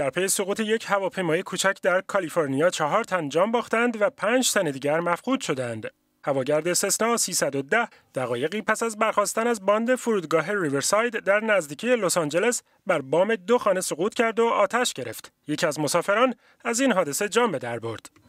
در پی سقوط یک هواپیمای کوچک در کالیفرنیا چهار تن جان باختند و پنج تن دیگر مفقود شدند. هواگرد سسنا 310 دقایقی پس از برخواستن از باند فرودگاه ریورساید در نزدیکی لس آنجلس بر بام دو خانه سقوط کرد و آتش گرفت. یکی از مسافران از این حادثه جان به در برد.